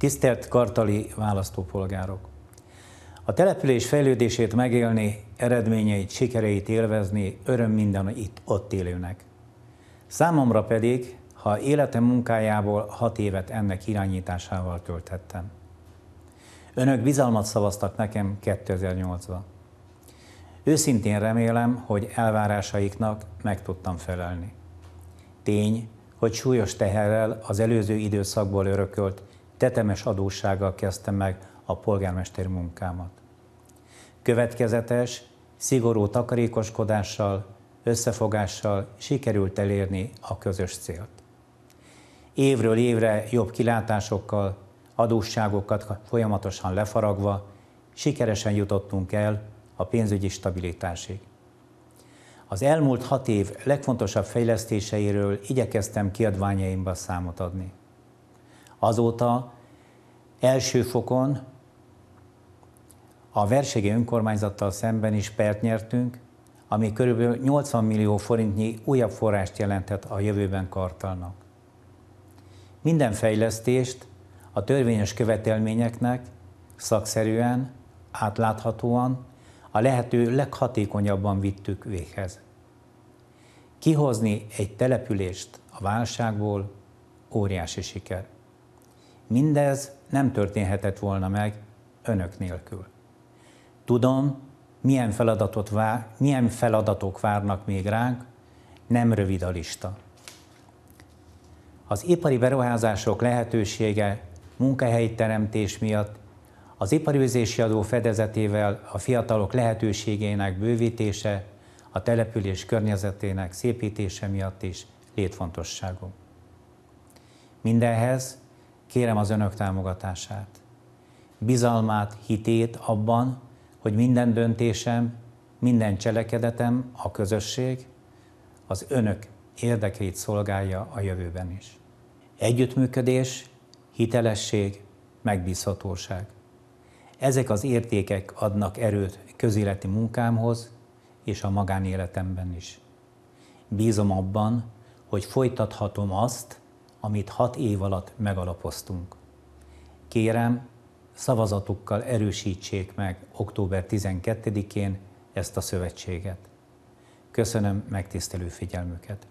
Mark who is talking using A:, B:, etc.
A: Tisztelt kartali választópolgárok! A település fejlődését megélni, eredményeit, sikereit élvezni öröm minden itt ott élőnek. Számomra pedig, ha életem munkájából hat évet ennek irányításával tölthettem. Önök bizalmat szavaztak nekem 2008-ban. Őszintén remélem, hogy elvárásaiknak meg tudtam felelni. Tény, hogy súlyos teherrel az előző időszakból örökölt tetemes adóssággal kezdtem meg a polgármester munkámat. Következetes, szigorú takarékoskodással, összefogással sikerült elérni a közös célt. Évről évre jobb kilátásokkal, adósságokat folyamatosan lefaragva sikeresen jutottunk el a pénzügyi stabilitásig. Az elmúlt hat év legfontosabb fejlesztéseiről igyekeztem kiadványaimba számot adni. Azóta első fokon a versegi önkormányzattal szemben is pert nyertünk, ami kb. 80 millió forintnyi újabb forrást jelentett a jövőben kartalnak. Minden fejlesztést a törvényes követelményeknek szakszerűen, átláthatóan, a lehető leghatékonyabban vittük véghez. Kihozni egy települést a válságból óriási siker. Mindez nem történhetett volna meg önök nélkül. Tudom, milyen, feladatot vár, milyen feladatok várnak még ránk, nem rövid a lista. Az ipari beruházások lehetősége munkahelyteremtés miatt, az iparőzési adó fedezetével a fiatalok lehetőségének bővítése, a település környezetének szépítése miatt is létfontosságú. Mindenhez Kérem az önök támogatását, bizalmát, hitét abban, hogy minden döntésem, minden cselekedetem, a közösség az önök érdekeit szolgálja a jövőben is. Együttműködés, hitelesség, megbízhatóság. Ezek az értékek adnak erőt közéleti munkámhoz és a magánéletemben is. Bízom abban, hogy folytathatom azt, amit hat év alatt megalapoztunk. Kérem, szavazatukkal erősítsék meg október 12-én ezt a szövetséget. Köszönöm megtisztelő figyelmüket!